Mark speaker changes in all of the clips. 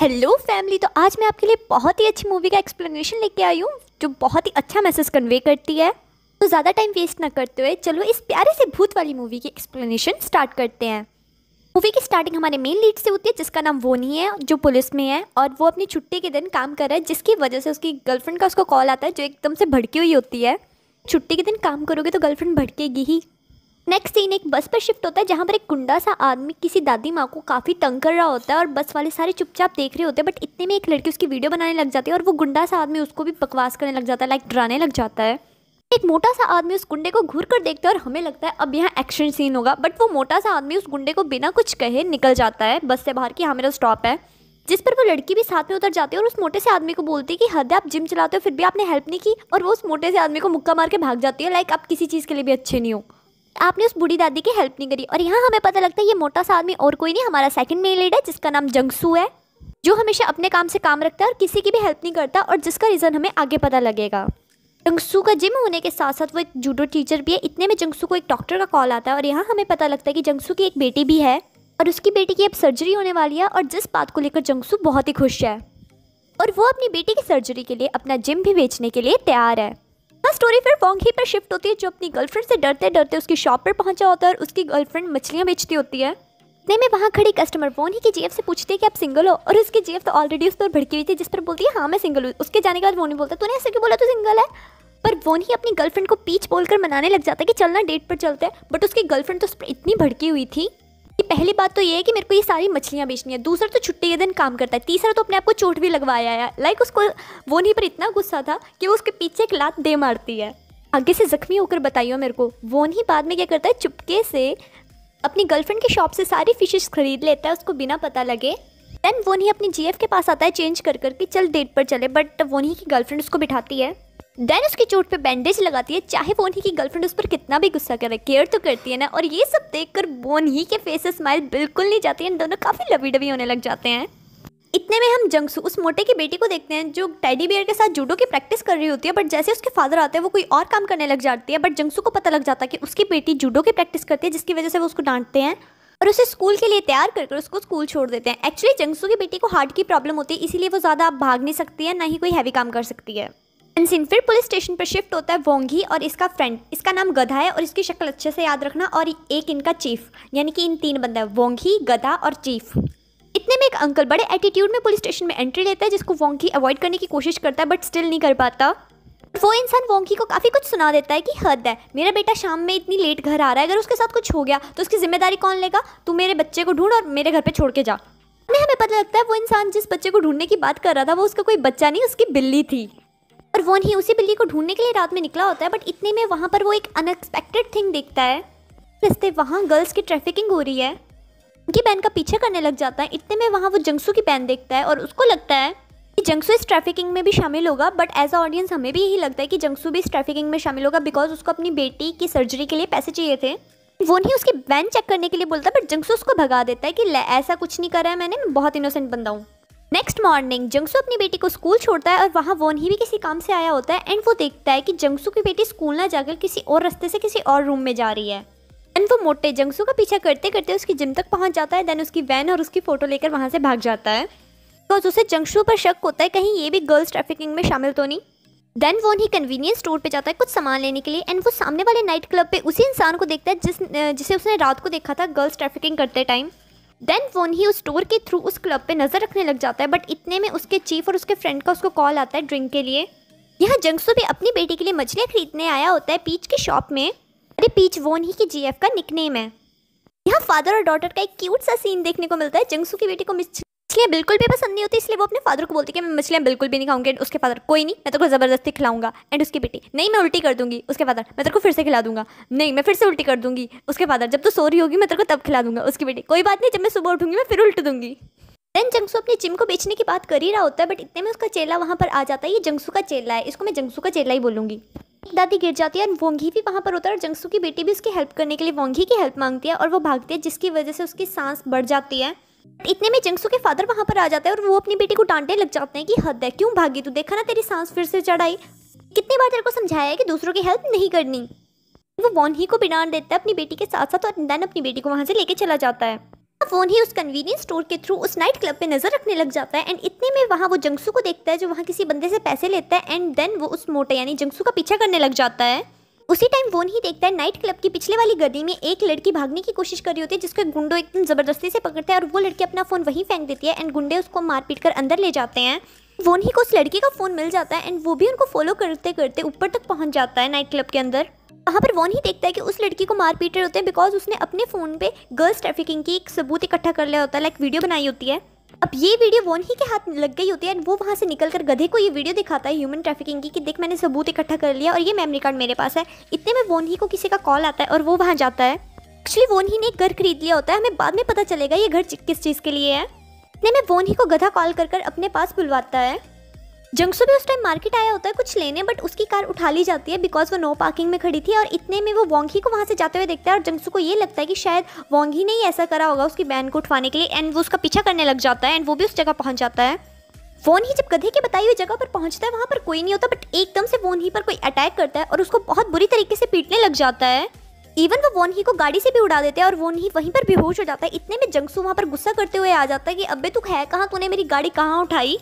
Speaker 1: hello family तो आज मैं आपके लिए बहुत ही अच्छी मूवी का एक्सप्लेनेशन लेके आई हूँ जो बहुत ही अच्छा मैसेज कन्वे करती है तो ज़्यादा टाइम वेस्ट ना करते हुए चलो इस प्यारे से भूत वाली मूवी की एक्सप्लेनेशन स्टार्ट करते हैं मूवी की स्टार्टिंग हमारे मेन लीड से होती है जिसका नाम वो नहीं है जो पुलिस में है और वो अपनी छुट्टी के दिन काम कर रहा है जिसकी वजह से उसकी गर्लफ्रेंड का उसको कॉल आता है जो एकदम से भड़की हुई होती है छुट्टी के दिन काम करोगे तो गर्लफ्रेंड भड़केगी ही नेक्स्ट सीन एक बस पर शिफ्ट होता है जहाँ पर एक गुंडा सा आदमी किसी दादी माँ को काफ़ी तंग कर रहा होता है और बस वाले सारे चुपचाप देख रहे होते हैं बट इतने में एक लड़की उसकी वीडियो बनाने लग जाती है और वो गुंडा सा आदमी उसको भी बकवास करने लग जाता है लाइक डराने लग जाता है एक मोटा सा आदमी उस गुंडे को घूर कर देखता है और हमें लगता है अब यहाँ एक्शन सीन होगा बट वो मोटा सा आदमी उस गुंडे को बिना कुछ कहे निकल जाता है बस से बाहर कि हाँ मेरा स्टॉप है जिस पर वो लड़की भी साथ में उतर जाती है और उस मोटे से आदमी को बोलती है कि हद आप जिम चलाते हो फिर भी आपने हेल्प नहीं की और वो उस मोटे से आदमी को मुक्का मार के भाग जाती है लाइक आप किसी चीज़ के लिए भी अच्छे नहीं हो आपने उस बूढ़ी दादी की हेल्प नहीं करी और यहाँ हमें पता लगता है ये मोटा सा आदमी और कोई नहीं हमारा सेकंड मेल लीड है जिसका नाम जंगसू है जो हमेशा अपने काम से काम रखता है और किसी की भी हेल्प नहीं करता और जिसका रीज़न हमें आगे पता लगेगा जंगसू का जिम होने के साथ साथ वो एक जूडो टीचर भी है इतने में जंगसू को एक डॉक्टर का कॉल आता है और यहाँ हमें पता लगता है कि जंगसू की एक बेटी भी है और उसकी बेटी की अब सर्जरी होने वाली है और जिस बात को लेकर जंगसू बहुत ही खुश है और वो अपनी बेटी की सर्जरी के लिए अपना जिम भी बेचने के लिए तैयार है अब हाँ, स्टोरी फिर वोंगी पर शिफ्ट होती है जो अपनी गर्लफ्रेंड से डरते डरते उसकी शॉप पर पहुंचा होता है और उसकी गर्लफ्रेंड मछलियाँ बेचती होती है इतने में वहाँ खड़ी कस्टमर वोनी की जेब से पूछती है कि आप सिंगल हो और उसकी जेब तो ऑलरेडी उस पर भड़की हुई थी जिस पर बोलती है हाँ मैं सिंगल हूँ उसके जाने के बाद वोनी बोलता है तूने ऐसे क्यों बोला तू सिंगल है पर वोनी अपनी गर्लफ्रेंड को पीछ बोलकर मनाने लग जाता है कि चलना डेट पर चलते हैं बट उसकी गर्लफ्रेंड तो उस पर इतनी भड़की हुई थी पहली बात तो ये है कि मेरे को ये सारी मछलियाँ बेचनी है दूसरा तो छुट्टी के दिन काम करता है तीसरा तो अपने आप को चोट भी लगवाया है लाइक उसको वो नहीं पर इतना गुस्सा था कि वो उसके पीछे एक लात दे मारती है आगे से ज़ख्मी होकर बताइयो मेरे को वो नहीं बाद में क्या करता है चुपके से अपनी गर्लफ्रेंड के शॉप से सारी फिशेस खरीद लेता है उसको बिना पता लगे देन वो नहीं अपनी जीएफ के पास आता है चेंज कर कर कि चल डेट पर चले बट वो नहीं की गर्लफ्रेंड उसको बिठाती है देन उसकी चोट पे बैंडेज लगाती है चाहे बोन ही की गर्लफ्रेंड उस पर कितना भी गुस्सा करे केयर तो करती है ना और ये सब देखकर बोन ही के फेस से स्माइल बिल्कुल नहीं जाती है दोनों काफ़ी लवी डबी होने लग जाते हैं इतने में हम जंगसू उस मोटे की बेटी को देखते हैं जो टैडी बियर के साथ जूडो की प्रैक्टिस कर रही होती है बट जैसे उसके फादर आते हैं वो कोई और काम करने लग जाती है बट जंगसू को पता लग जाता है कि उसकी बेटी जूडो की प्रैक्टिस करती है जिसकी वजह से वो उसको डांटते हैं और उसे स्कूल के लिए तैयार करके उसको स्कूल छोड़ देते हैं एक्चुअली जंगसू की बेटी को हार्ट की प्रॉब्लम होती है इसीलिए वो ज़्यादा भाग नहीं सकती है ना ही कोई हैवी काम कर सकती है सीन फिर पुलिस स्टेशन पर शिफ्ट होता है वोंगी और इसका फ्रेंड इसका नाम गधा है और इसकी शक्ल अच्छे से याद रखना और एक इनका चीफ यानी कि इन तीन बंदा है वोंगी गधा और चीफ इतने में एक अंकल बड़े एटीट्यूड में पुलिस स्टेशन में एंट्री लेता है जिसको वोंगी अवॉइड करने की कोशिश करता है बट स्टिल नहीं कर पाता वो इंसान वोंगी को काफ़ी कुछ सुना देता है कि हद है मेरा बेटा शाम में इतनी लेट घर आ रहा है अगर उसके साथ कुछ हो गया तो उसकी जिम्मेदारी कौन लेगा तू मेरे बच्चे को ढूंढ और मेरे घर पर छोड़ के जा हमें पता लगता है वो इंसान जिस बच्चे को ढूंढने की बात कर रहा था वो उसका कोई बच्चा नहीं उसकी बिल्ली थी और वो ही उसी बिल्ली को ढूंढने के लिए रात में निकला होता है बट इतने में वहाँ पर वो एक अनएक्सपेक्टेड थिंग देखता है रस्ते वहाँ गर्ल्स की ट्रैफिकिंग हो रही है उनकी बहन का पीछे करने लग जाता है इतने में वहाँ वो जंगसू की बहन देखता है और उसको लगता है कि जंगसू इस ट्रैफिकिंग में भी शामिल होगा बट एज अ ऑडियंस हमें भी यही लगता है कि जंगसू भी इस ट्रैफिकिंग में शामिल होगा बिकॉज उसको अपनी बेटी की सर्जरी के लिए पैसे चाहिए थे वो नहीं उसकी बैन चेक करने के लिए बोलता बट जंगसू उसको भगा देता है कि ऐसा कुछ नहीं करा है मैंने मैं बहुत इनोसेंट बंदा हूँ नेक्स्ट मॉर्निंग जंगसू अपनी बेटी को स्कूल छोड़ता है और वहाँ वोन ही भी किसी काम से आया होता है एंड वो देखता है कि जंगसू की बेटी स्कूल ना जाकर किसी और रास्ते से किसी और रूम में जा रही है एंड वो मोटे जंगसू का पीछा करते करते उसकी जिम तक पहुँच जाता है देन उसकी वैन और उसकी फ़ोटो लेकर वहाँ से भाग जाता है बिकॉज तो उसे जंगसू पर शक होता है कहीं ये भी गर्ल्स ट्रैफिकिंग में शामिल तो नहीं देन वो ही कन्वीनियंस स्टोर पे जाता है कुछ सामान लेने के लिए एंड वो सामने वाले नाइट क्लब पे उसी इंसान को देखता है जिस जिसे उसने रात को देखा था गर्ल्स ट्रैफिकिंग करते टाइम देन फोन ही उस स्टोर के थ्रू उस क्लब पे नज़र रखने लग जाता है बट इतने में उसके चीफ और उसके फ्रेंड का उसको कॉल आता है ड्रिंक के लिए यहाँ जंगसू भी अपनी बेटी के लिए मछलियाँ खरीदने आया होता है पीच के शॉप में अरे पीच वोन ही की जी का निकनेम है यहाँ फादर और डॉटर का एक क्यूट सा सीन देखने को मिलता है जंगसू की बेटी को मिस मछलियाँ बिल्कुल भी पसंद नहीं होती इसलिए वो अपने फादर को बोलती है कि मैं मछलियाँ बिल्कुल भी नहीं खाऊंगी एंड उसके फादर कोई नहीं मैं तेरे को ज़बरदस्ती खिलाऊंगा एंड उसकी बेटी नहीं मैं उल्टी कर दूंगी उसके फादर मैं तेरे को फिर से खिला दूंगा नहीं मैं फिर से उल्टी कर दूंगी उसके फादर जब तो सो रही होगी मैं तेरे को तब खिला दूंगा उसकी बेटी कोई बात नहीं जब मैं सुबह उठूंगी मैं फिर उल्ट दूंगी देन जंगसू अपने जिम को बेचने की बात कर ही रहा होता है बट इतने में उसका चेला वहाँ पर आ जाता है ये जंगसू का चेला है इसको मैं जंगसू का चेला ही बोलूंगी दादी गिर जाती है और वोंगी भी वहाँ पर होता है और जंगसू की बेटी भी उसकी हेल्प करने के लिए वोंगी की हेल्प मांगती है और वो भागती है जिसकी वजह से उसकी सांस बढ़ जाती है इतने में जंगसू के फादर वहां पर आ जाते हैं और वो अपनी बेटी को डांटने लग जाते हैं कि हद है क्यों भागी तू देखा ना तेरी सांस फिर से चढ़ाई कितनी बार तेरे को समझाया है कि दूसरों की हेल्प नहीं करनी वो वोन ही को भी डांट देता है अपनी बेटी के साथ साथ और देन अपनी बेटी को वहाँ से लेके चला जाता है वोन ही उस कन्वीनियंस स्टोर के थ्रू उस नाइट क्लब पे नजर रखने लग जाता है एंड इतने में वहाँ वो जंगसू को देखता है जो वहाँ किसी बंदे से पैसे लेता है एंड देन वो उस मोटे यानी जंगसू का पीछा करने लग जाता है उसी टाइम वो नहीं देखता है नाइट क्लब की पिछले वाली गली में एक लड़की भागने की कोशिश कर रही होती है जिसको गुंडो एकदम ज़बरदस्ती से पकड़ता है और वो लड़की अपना फ़ोन वहीं फेंक देती है एंड गुंडे उसको मार पीट कर अंदर ले जाते हैं वो नहीं को उस लड़की का फ़ोन मिल जाता है एंड वो भी उनको फॉलो करते करते ऊपर तक पहुंच जाता है नाइट क्लब के अंदर वहाँ पर वो नहीं देखता है कि उस लड़की को मार पीट रहे होते हैं बिकॉज उसने अपने फ़ोन पे गर्ल्स ट्रैफिकिंग की एक सबूत इकट्ठा कर लिया होता है लाइक वीडियो बनाई होती है अब ये वीडियो वोन ही के हाथ लग गई होती है एंड वो वहाँ से निकल कर गधे को ये वीडियो दिखाता है ह्यूमन ट्रैफिकिंग की कि देख मैंने सबूत इकट्ठा कर लिया और ये मेमरी कार्ड मेरे पास है इतने में वोन ही को किसी का कॉल आता है और वो वहाँ जाता है एक्चुअली वोन ही ने एक घर खरीद लिया होता है हमें बाद में पता चलेगा ये घर किस चीज़ के लिए है इतने में वोन ही को गधा कॉल कर कर अपने पास बुलवाता है जंगसू भी उस टाइम मार्केट आया होता है कुछ लेने बट उसकी कार उठा ली जाती है बिकॉज वो नो पार्किंग में खड़ी थी और इतने में वो वोंगी को वहाँ से जाते हुए देखता है और जंगसू को ये लगता है कि शायद वोंगी ने ही ऐसा करा होगा उसकी बहन को उठवाने के लिए एंड वो उसका पीछा करने लग जाता है एंड वो भी उस जगह पहुँच जाता है फोन ही जब गधे के बताई हुई जगह पर पहुंचता है वहाँ पर कोई नहीं होता बट एकदम से फोन ही पर कोई अटैक करता है और उसको बहुत बुरी तरीके से पीटने लग जाता है इवन वो वोन ही को गाड़ी से भी उड़ा देते हैं और वोन ही वहीं पर बेहोश हो जाता है इतने में जंगसू वहाँ पर गुस्सा करते हुए आ जाता है कि अबे तू है कहाँ तूने मेरी गाड़ी कहाँ उठाई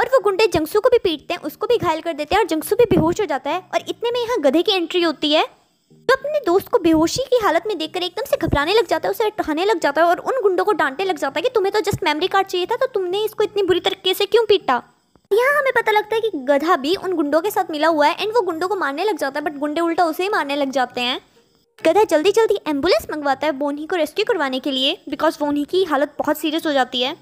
Speaker 1: और वो गुंडे जंगसू को भी पीटते हैं उसको भी घायल कर देते हैं और जंगसू भी बेहोश हो जाता है और इतने में यहाँ गधे की एंट्री होती है जो अपने दोस्त को बेहोशी की हालत में देखकर एकदम से घबराने लग जाता है उसे अटहाने लग जाता है और उन गुंडों को डांटने लग जाता है कि तुम्हें तो जस्ट मेमोरी कार्ड चाहिए था तो तुमने इसको इतनी बुरी तरीके से क्यों पीटा यहाँ हमें पता लगता है कि गधा भी उन गुंडों के साथ मिला हुआ है एंड वो गुंडों को मारने लग जाता है बट गुंडे उल्टा उसे ही मारने लग जाते हैं गधा जल्दी जल्दी एम्बुलेंस मंगवाता है बोनी को रेस्क्यू करवाने के लिए बिकॉज बोनी की हालत बहुत सीरियस हो जाती है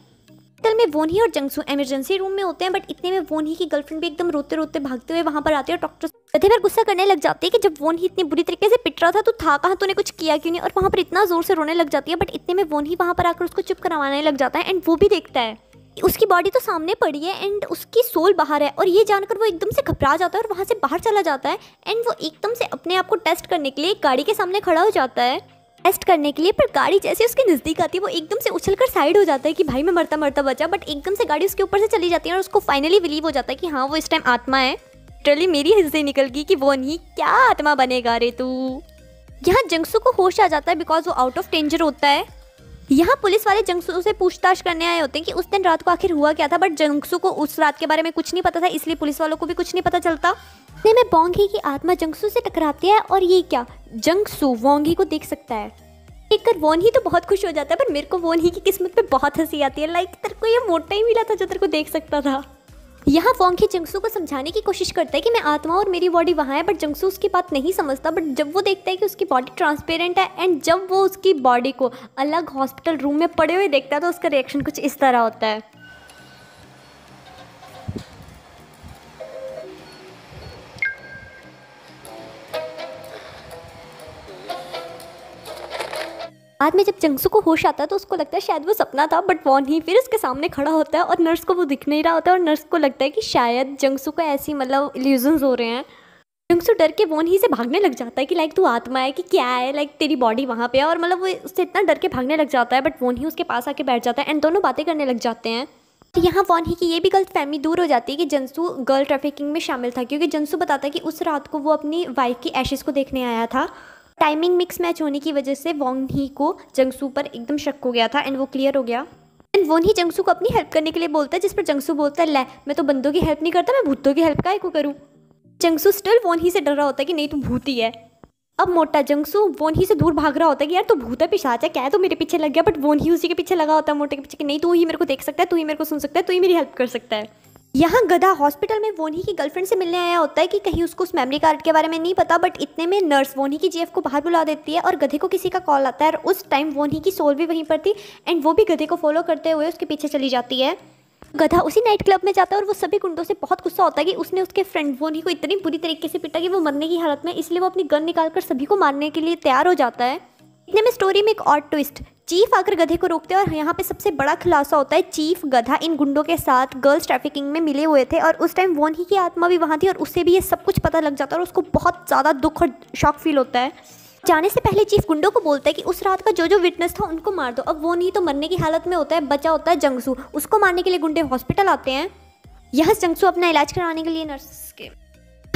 Speaker 1: हॉस्पिटल में वोनी और जंगसू इमरजेंसी रूम में होते हैं बट इतने में वोनी की गर्लफ्रेंड भी एकदम रोते रोते भागते हुए वहाँ पर आते हैं और डॉक्टर गधे पर गुस्सा करने लग जाती है कि जब वोन ही इतनी बुरी तरीके से पिट रहा था तो था कहाँ तूने कुछ किया क्यों नहीं और वहाँ पर इतना जोर से रोने लग जाती है बट इतने में वोन ही वहाँ पर आकर उसको चुप करवाने लग जाता है एंड वो भी देखता है उसकी बॉडी तो सामने पड़ी है एंड उसकी सोल बाहर है और ये जानकर वो एकदम से घबरा जाता है और वहाँ से बाहर चला जाता है एंड वो एकदम से अपने आप को टेस्ट करने के लिए गाड़ी के सामने खड़ा हो जाता है रेस्ट करने के लिए पर गाड़ी जैसे उसके नज़दीक आती है वो एकदम से उछल कर साइड हो जाता है कि भाई मैं मरता मरता बचा बट एकदम से गाड़ी उसके ऊपर से चली जाती है और उसको फाइनली बिलीव हो जाता है कि हाँ वो इस टाइम आत्मा है ट्रली मेरी हिस्से निकल गई कि वो नहीं क्या आत्मा बनेगा रे तू यहाँ जंगसू को होश आ जाता है बिकॉज वो आउट ऑफ डेंजर होता है यहाँ पुलिस वाले जंगसू से पूछताछ करने आए होते हैं कि उस दिन रात को आखिर हुआ क्या था बट जंगसू को उस रात के बारे में कुछ नहीं पता था इसलिए पुलिस वालों को भी कुछ नहीं पता चलता इतने में बोंगी की आत्मा जंगसू से टकराती है और ये क्या जंगसू वोंगी को देख सकता है कर वोन ही तो बहुत खुश हो जाता है पर मेरे को वोन ही की किस्मत पे बहुत हंसी आती है लाइक तेरे को ये मोटा ही मिला था जो तेरे को देख सकता था यहाँ वोंगी जंगसू को समझाने की कोशिश करता है कि मैं आत्मा और मेरी बॉडी वहाँ है बट जंगसू उसकी बात नहीं समझता बट जब वो देखता है कि उसकी बॉडी ट्रांसपेरेंट है एंड जब वो उसकी बॉडी को अलग हॉस्पिटल रूम में पड़े हुए देखता है तो उसका रिएक्शन कुछ इस तरह होता है बाद में जब जंगसू को होश आता है तो उसको लगता है शायद वो सपना था बट वो नहीं फिर उसके सामने खड़ा होता है और नर्स को वो दिख नहीं रहा होता है और नर्स को लगता है कि शायद जंगसू को ऐसी मतलब इल्यूजन्स हो रहे हैं जंगसू डर के वोन ही से भागने लग जाता है कि लाइक तू आत्मा है कि क्या है लाइक तेरी बॉडी वहाँ पे है और मतलब वो उससे इतना डर के भागने लग जाता है बट वोन ही उसके पास आके बैठ जाता है एंड दोनों बातें करने लग जाते हैं तो यहाँ वॉन ही की ये भी गलत फहमी दूर हो जाती है कि जंसू गर्ल ट्रैफिकिंग में शामिल था क्योंकि जंसू बताता है कि उस रात को वो अपनी वाइफ की एशेज़ को देखने आया था टाइमिंग मिक्स मैच होने की वजह से वोंग ही को जंगसू पर एकदम शक हो गया था एंड वो क्लियर हो गया एंड वोन ही जंगसू को अपनी हेल्प करने के लिए बोलता है जिस पर जंगसू बोलता है ले मैं तो बंदों की हेल्प नहीं करता मैं भूतों की हेल्प का को करूँ जंगसू स्टिल वोन ही से डर रहा होता है कि नहीं तू भूत ही है अब मोटा जंगसू वोन ही से दूर भाग रहा होता है कि यार तू भूत है पिशाच है क्या है तो मेरे पीछे लग गया बट वोन ही उसी के पीछे लगा होता है मोटे के पीछे कि नहीं तू ही मेरे को देख सकता है तू ही मेरे को सुन सकता है तू ही मेरी हेल्प कर सकता है यहाँ गधा हॉस्पिटल में वोनी की गर्लफ्रेंड से मिलने आया होता है कि कहीं उसको उस मेमोरी कार्ड के बारे में नहीं पता बट इतने में नर्स वोनी की जीएफ को बाहर बुला देती है और गधे को किसी का कॉल आता है और उस टाइम वोनी की सोल भी वहीं पर थी एंड वो भी गधे को फॉलो करते हुए उसके पीछे चली जाती है गधा उसी नाइट क्लब में जाता है और वो सभी गुंडों से बहुत गुस्सा होता है कि उसने उसके फ्रेंड वोनी को इतनी बुरी तरीके से पिटा कि वो मरने की हालत में इसलिए वो अपनी गन निकाल कर सभी को मारने के लिए तैयार हो जाता है इतने में स्टोरी में एक और ट्विस्ट चीफ आकर गधे को रोकते हैं और यहाँ पे सबसे बड़ा खुलासा होता है चीफ गधा इन गुंडों के साथ गर्ल्स ट्रैफिकिंग में मिले हुए थे और उस टाइम वोन ही की आत्मा भी वहाँ थी और उससे भी ये सब कुछ पता लग जाता है और उसको बहुत ज़्यादा दुख और शॉक फील होता है जाने से पहले चीफ गुंडों को बोलता है कि उस रात का जो जो विटनेस था उनको मार दो अब वो नहीं तो मरने की हालत में होता है बचा होता है जंगसू उसको मारने के लिए गुंडे हॉस्पिटल आते हैं यह जंगसू अपना इलाज करवाने के लिए नर्स के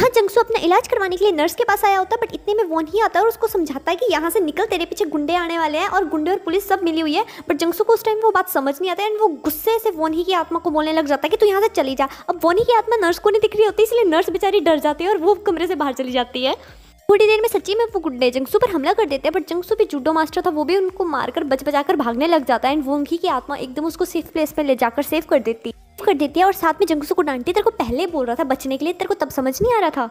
Speaker 1: हाँ जंगसू अपना इलाज करवाने के लिए नर्स के पास आया होता बट इतने में वो ही आता है और उसको समझाता है कि यहाँ से निकल तेरे पीछे गुंडे आने वाले हैं और गुंडे और पुलिस सब मिली हुई है बट जंगसू को उस टाइम वो बात समझ नहीं आता एंड वो गुस्से से वो ही की आत्मा को बोलने लग जाता है कि तू यहाँ से चली जा अब वोन ही की आत्मा नर्स को नहीं दिख रही होती इसलिए नर्स बेचारी डर जाती है और वो कमरे से बाहर चली जाती है थोड़ी देर में सच्ची में वो गुंडे जंगसू पर हमला कर देते हैं बट जंगसू भी जूडो मास्टर था वो भी उनको मारकर बच बचा कर भागने लग जाता है एंड वोंगी की आत्मा एकदम उसको सेफ प्लेस पर ले जाकर सेव कर देती है कर देती है और साथ में जंगसू को डांटती है तेरे को पहले बोल रहा था बचने के लिए तेरे को तब समझ नहीं आ रहा था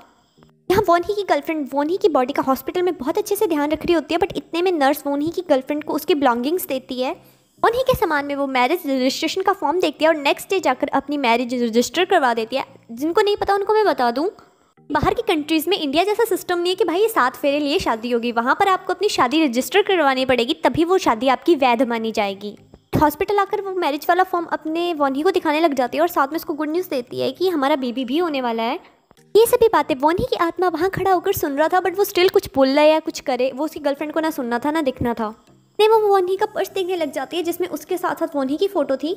Speaker 1: यहाँ वोन ही की गर्लफ्रेंड वोन ही की बॉडी का हॉस्पिटल में बहुत अच्छे से ध्यान रख रही होती है बट इतने में नर्स वोन की गर्लफ्रेंड को उसकी बिलोंगिंग्स देती है उन्हीं के सामान में वो मैरिज रजिस्ट्रेशन का फॉर्म देखती है और नेक्स्ट डे जाकर अपनी मैरिज रजिस्टर करवा देती है जिनको नहीं पता उनको मैं बता दूँ बाहर की कंट्रीज़ में इंडिया जैसा सिस्टम नहीं है कि भाई ये सात फेरे लिए शादी होगी वहाँ पर आपको अपनी शादी रजिस्टर करवानी पड़ेगी तभी वो शादी आपकी वैध मानी जाएगी हॉस्पिटल आकर वो मैरिज वाला फॉर्म अपने वॉन्ही को दिखाने लग जाती है और साथ में उसको गुड न्यूज़ देती है कि हमारा बेबी भी होने वाला है ये सभी बातें वॉन्ही की आत्मा वहाँ खड़ा होकर सुन रहा था बट वो स्टिल कुछ बोल रहा है या कुछ करे वो उसकी गर्लफ्रेंड को ना सुनना था ना दिखना था नहीं वो वॉन्ही का पर्स देखने लग जाती है जिसमें उसके साथ साथ वॉन्ही की फ़ोटो थी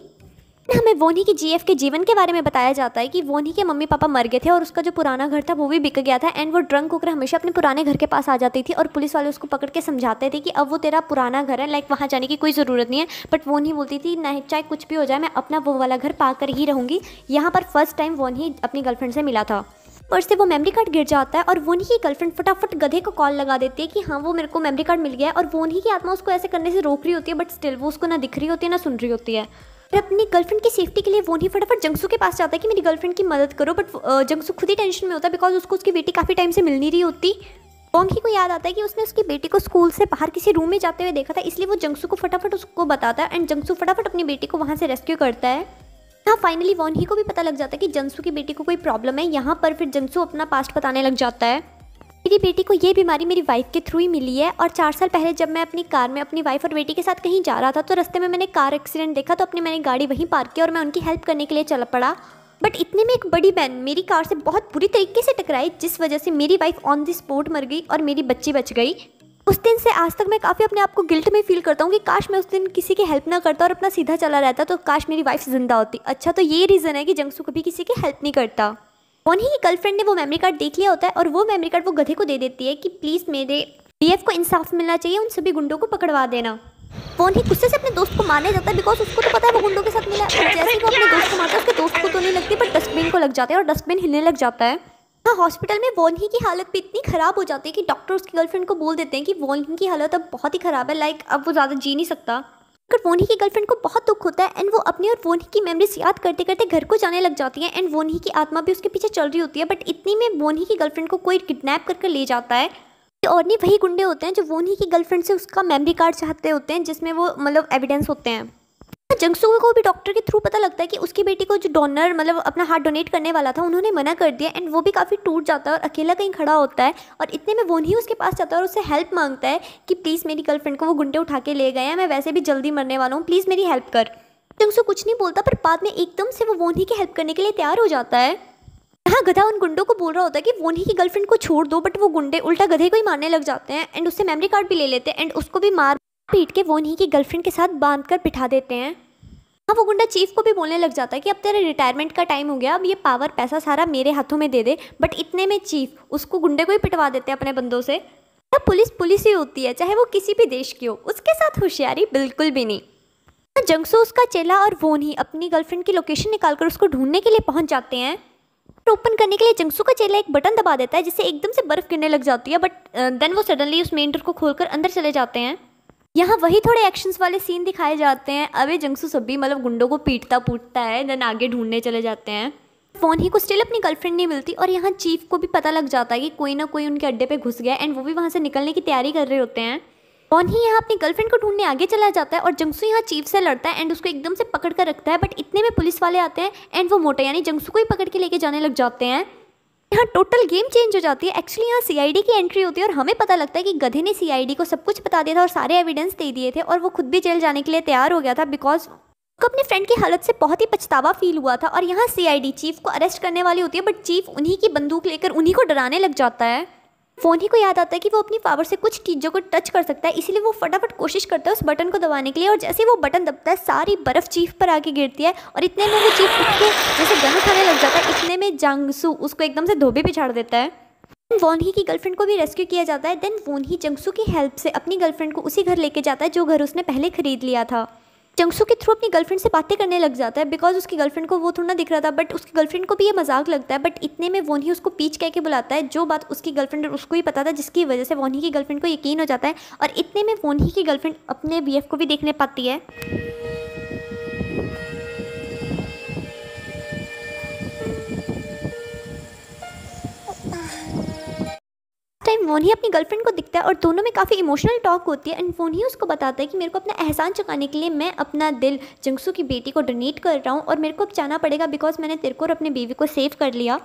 Speaker 1: में हमें वोनी की जीएफ के जीवन के बारे में बताया जाता है कि वोनी के मम्मी पापा मर गए थे और उसका जो पुराना घर था वो भी बिक गया था एंड वो ड्रंक होकर हमेशा अपने पुराने घर के पास आ जाती थी और पुलिस वाले उसको पकड़ के समझाते थे कि अब वो तेरा पुराना घर है लाइक वहाँ जाने की कोई ज़रूरत नहीं है बट वोनी बोलती थी नहीं चाहे कुछ भी हो जाए मैं अपना वो वाला घर पा ही रहूँगी यहाँ पर फर्स्ट टाइम वोनी अपनी गर्लफ्रेंड से मिला था और से वो मेमरी कार्ड गिर जाता है और वो की गर्लफ्रेंड फटाफट गधे को कॉल लगा देती है कि हाँ वो मेरे को मेमरी कार्ड मिल गया है और वो की आत्मा उसको ऐसे करने से रोक रही होती है बट स्टिल वो उसको ना दिख रही होती है ना सुन रही होती है फिर अपनी गर्लफ्रेंड की सेफ्टी के लिए वो नहीं फटाफट जंगसू के पास जाता है कि मेरी गर्लफ्रेंड की मदद करो बट जंगसू uh, खुद ही टेंशन में होता है बिकॉज उसको उसकी बेटी काफ़ी टाइम से मिल नहीं रही होती बॉन्ग ही को याद आता है कि उसने उसकी बेटी को स्कूल से बाहर किसी रूम में जाते हुए देखा था इसलिए वो जंगसू को फटाफट उसको बताता है एंड जंगसू फटाफट अपनी बेटी को वहाँ से रेस्क्यू करता है यहाँ फाइनली वॉन ही को भी पता लग जाता है कि जंगसू की बेटी को कोई प्रॉब्लम है यहाँ पर फिर जंगसू अपना पास्ट बताने लग जाता है मेरी बेटी को ये बीमारी मेरी वाइफ के थ्रू ही मिली है और चार साल पहले जब मैं अपनी कार में अपनी वाइफ और बेटी के साथ कहीं जा रहा था तो रस्ते में मैंने कार एक्सीडेंट देखा तो अपनी मैंने गाड़ी वहीं पार्क की और मैं उनकी हेल्प करने के लिए चला पड़ा बट इतने में एक बड़ी बहन मेरी कार से बहुत बुरी तरीके से टकराई जिस वजह से मेरी वाइफ ऑन द स्पॉट मर गई और मेरी बच्ची बच गई उस दिन से आज तक मैं काफ़ी अपने आप को गिल्ट में फील करता हूँ कि काश मैं उस दिन किसी की हेल्प ना करता और अपना सीधा चला रहता तो काश मेरी वाइफ जिंदा होती अच्छा तो ये रीज़न है कि जंगसू कभी किसी की हेल्प नहीं करता उन्हीं की गर्लफ्रेंड ने वो मेमोरी कार्ड देख लिया होता है और वो मेमोरी कार्ड वो गधे को दे देती है कि प्लीज़ मेरे डीएफ को इंसाफ मिलना चाहिए उन सभी गुंडों को पकड़वा देना फोन ही गुस्से से अपने दोस्त को मारने जाता है बिकॉज उसको तो पता है वो गुंडों के साथ मिला है जैसे ही वो अपने दोस्त को मारता है उसके दोस्त को तो नहीं लगती पर डस्टबिन को लग जाता है और डस्टबिन हिलने लग जाता है हाँ हॉस्पिटल में वॉन ही की हालत भी इतनी ख़राब हो जाती है कि डॉक्टर उसकी गर्लफ्रेंड को बोल देते हैं कि वॉन की हालत अब बहुत ही ख़राब है लाइक अब वो ज़्यादा जी नहीं सकता अगर वोनी की गर्लफ्रेंड को बहुत दुख होता है एंड वो अपनी और वोनी की मेमरीज याद करते करते घर को जाने लग जाती है एंड वोनी की आत्मा भी उसके पीछे चल रही होती है बट इतनी में वोनी की गर्लफ्रेंड को कोई किडनैप करके ले जाता है और नहीं वही गुंडे होते हैं जो वोनी की गर्लफ्रेंड से उसका मेमरी कार्ड चाहते होते हैं जिसमें वो मतलब एविडेंस होते हैं जंगसू को भी डॉक्टर के थ्रू पता लगता है कि उसकी बेटी को जो डोनर मतलब अपना हार्ट डोनेट करने वाला था उन्होंने मना कर दिया एंड वो भी काफ़ी टूट जाता है और अकेला कहीं खड़ा होता है और इतने में वो नहीं उसके पास जाता है और उससे हेल्प मांगता है कि प्लीज़ मेरी गर्लफ्रेंड को वो गुंडे उठा के ले गए हैं मैं वैसे भी जल्दी मरने वाला हूँ प्लीज़ मेरी हेल्प कर जंगसू कुछ नहीं बोलता पर बाद में एकदम से वो वोनी की हेल्प करने के लिए तैयार हो जाता है यहाँ गधा उन गुंडों को बोल रहा होता है कि वोनी की गर्लफ्रेंड को छोड़ दो बट वो गुंडे उल्टा गधे को ही मारने लग जाते हैं एंड उससे मेमोरी कार्ड भी ले लेते हैं एंड उसको भी मार पीट के वो नहीं की गर्लफ्रेंड के साथ बांध कर बिठा देते हैं हाँ वो गुंडा चीफ को भी बोलने लग जाता है कि अब तेरे रिटायरमेंट का टाइम हो गया अब ये पावर पैसा सारा मेरे हाथों में दे दे बट इतने में चीफ उसको गुंडे को ही पिटवा देते हैं अपने बंदों से या पुलिस पुलिस ही होती है चाहे वो किसी भी देश की हो उसके साथ होशियारी बिल्कुल भी नहीं हाँ, जंगसू उसका चेला और वो नहीं अपनी गर्लफ्रेंड की लोकेशन निकाल कर उसको ढूंढने के लिए पहुंच जाते हैं ओपन करने के लिए जंगसू का चेला एक बटन दबा देता है जिससे एकदम से बर्फ़ गिरने लग जाती है बट देन वो सडनली उस मेन डोर को खोलकर अंदर चले जाते हैं यहाँ वही थोड़े एक्शंस वाले सीन दिखाए जाते हैं अबे जंगसू सभी मतलब गुंडों को पीटता पूटता है देन आगे ढूंढने चले जाते हैं फोन ही को स्टिल अपनी गर्लफ्रेंड नहीं मिलती और यहाँ चीफ को भी पता लग जाता है कि कोई ना कोई उनके अड्डे पे घुस गया एंड वो भी वहाँ से निकलने की तैयारी कर रहे होते हैं फोन ही यहाँ अपनी गर्लफ्रेंड को ढूंढने आगे चला जाता है और जंगसू यहाँ चीफ से लड़ता है एंड उसको एकदम से पकड़ कर रखता है बट इतने में पुलिस वाले आते हैं एंड वो मोटा यानी जंगसू को ही पकड़ के लेके जाने लग जाते हैं यहाँ टोटल गेम चेंज हो जाती है एक्चुअली यहाँ सीआईडी की एंट्री होती है और हमें पता लगता है कि गधे ने सीआईडी को सब कुछ बता दिया था और सारे एविडेंस दे दिए थे और वो खुद भी जेल जाने के लिए तैयार हो गया था बिकॉज को अपने फ्रेंड की हालत से बहुत ही पछतावा फील हुआ था और यहाँ सीआईडी चीफ को अरेस्ट करने वाली होती है बट चीफ उन्हीं की बंदूक लेकर उन्हीं को डराने लग जाता है फ़ोन ही को याद आता है कि वो अपनी पावर से कुछ चीज़ों को टच कर सकता है इसीलिए वो फटाफट कोशिश करता है उस बटन को दबाने के लिए और जैसे वो बटन दबता है सारी बर्फ़ चीफ पर आके गिरती है और इतने में वो चीफ उठ के जैसे गन खाने लग जाता है इतने में जंगसू उसको एकदम से धोबे पे छाड़ देता है वोन ही की गर्लफ्रेंड को भी रेस्क्यू किया जाता है देन वोन ही जंगसू की हेल्प से अपनी गर्लफ्रेंड को उसी घर लेके जाता है जो घर उसने पहले खरीद लिया था जंगसू के थ्रू अपनी गर्लफ्रेंड से बातें करने लग जाता है बिकॉज उसकी गर्लफ्रेंड को वो थोड़ा ना दिख रहा था बट उसकी गर्लफ्रेंड को भी ये मजाक लगता है बट इतने में वोनी उसको पीच कह के बुलाता है जो बात उसकी गर्लफ्रेंड और उसको ही पता था जिसकी वजह से वोनी की गर्लफ्रेंड को यकीन हो जाता है और इतने में वोनी की गर्लफ्रेंड अपने बी को भी देखने पाती है टाइम वो ही अपनी गर्लफ्रेंड को दिखता है और दोनों में काफ़ी इमोशनल टॉक होती है एंड वो ही उसको बताता है कि मेरे को अपना एहसान चुकाने के लिए मैं अपना दिल जंगसू की बेटी को डोनेट कर रहा हूँ और मेरे को अब जाना पड़ेगा बिकॉज मैंने तेरे को और अपने बेबी को सेव कर लिया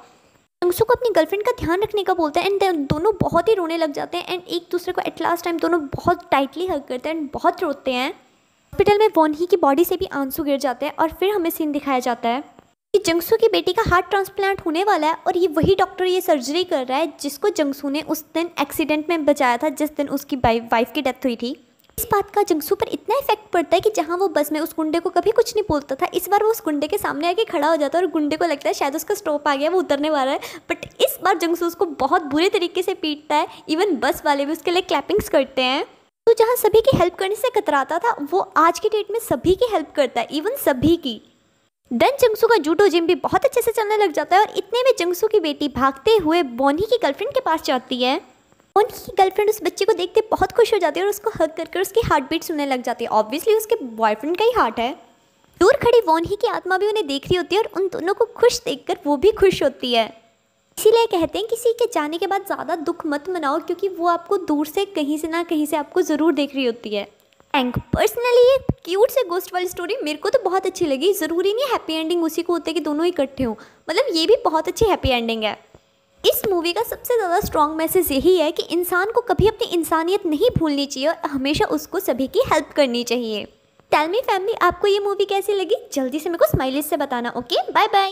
Speaker 1: जंगसू को अपनी गर्लफ्रेंड का ध्यान रखने का बोलता है एंड दोनों बहुत ही रोने लग जाते हैं एंड एक दूसरे को एट लास्ट टाइम दोनों बहुत टाइटली हग करते हैं एंड बहुत रोते हैं हॉस्पिटल में वोन ही की बॉडी से भी आंसू गिर जाते हैं और फिर हमें सीन दिखाया जाता है कि जंगसू की बेटी का हार्ट ट्रांसप्लांट होने वाला है और ये वही डॉक्टर ये सर्जरी कर रहा है जिसको जंगसू ने उस दिन एक्सीडेंट में बचाया था जिस दिन उसकी वाइफ की डेथ हुई थी इस बात का जंगसू पर इतना इफेक्ट पड़ता है कि जहाँ वो बस में उस गुंडे को कभी कुछ नहीं बोलता था इस बार वो उस गुंडे के सामने आके खड़ा हो जाता है और गुंडे को लगता है शायद उसका स्टॉप आ गया वो उतरने वाला है बट इस बार जंगसू उसको बहुत बुरे तरीके से पीटता है इवन बस वाले भी उसके लिए क्लैपिंग्स करते हैं तो जहाँ सभी की हेल्प करने से कतराता था वो आज की डेट में सभी की हेल्प करता है इवन सभी की देन चंगसू का जूडो जिम भी बहुत अच्छे से चलने लग जाता है और इतने में चंगसू की बेटी भागते हुए बोनी की गर्लफ्रेंड के पास जाती है बोनी की गर्लफ्रेंड उस बच्चे को देखते बहुत खुश हो जाती है और उसको हक करके उसकी हार्ट बीट सुनने लग जाती है ऑब्वियसली उसके बॉयफ्रेंड का ही हार्ट है दूर खड़ी वोनही की आत्मा भी उन्हें देख रही होती है और उन दोनों को खुश देखकर वो भी खुश होती है इसीलिए कहते हैं किसी के जाने के बाद ज़्यादा दुख मत मनाओ क्योंकि वो आपको दूर से कहीं से ना कहीं से आपको ज़रूर देख रही होती है एंक पर्सनली ये क्यूट से गोस्ट वाली स्टोरी मेरे को तो बहुत अच्छी लगी ज़रूरी नहीं हैप्पी एंडिंग उसी को होते कि दोनों इकट्ठे हों मतलब ये भी बहुत अच्छी हैप्पी एंडिंग है इस मूवी का सबसे ज़्यादा स्ट्रॉन्ग मैसेज यही है कि इंसान को कभी अपनी इंसानियत नहीं भूलनी चाहिए और हमेशा उसको सभी की हेल्प करनी चाहिए टेलमी फैमिली आपको ये मूवी कैसी लगी जल्दी से मेरे को स्माइलिस से बताना ओके बाय बाय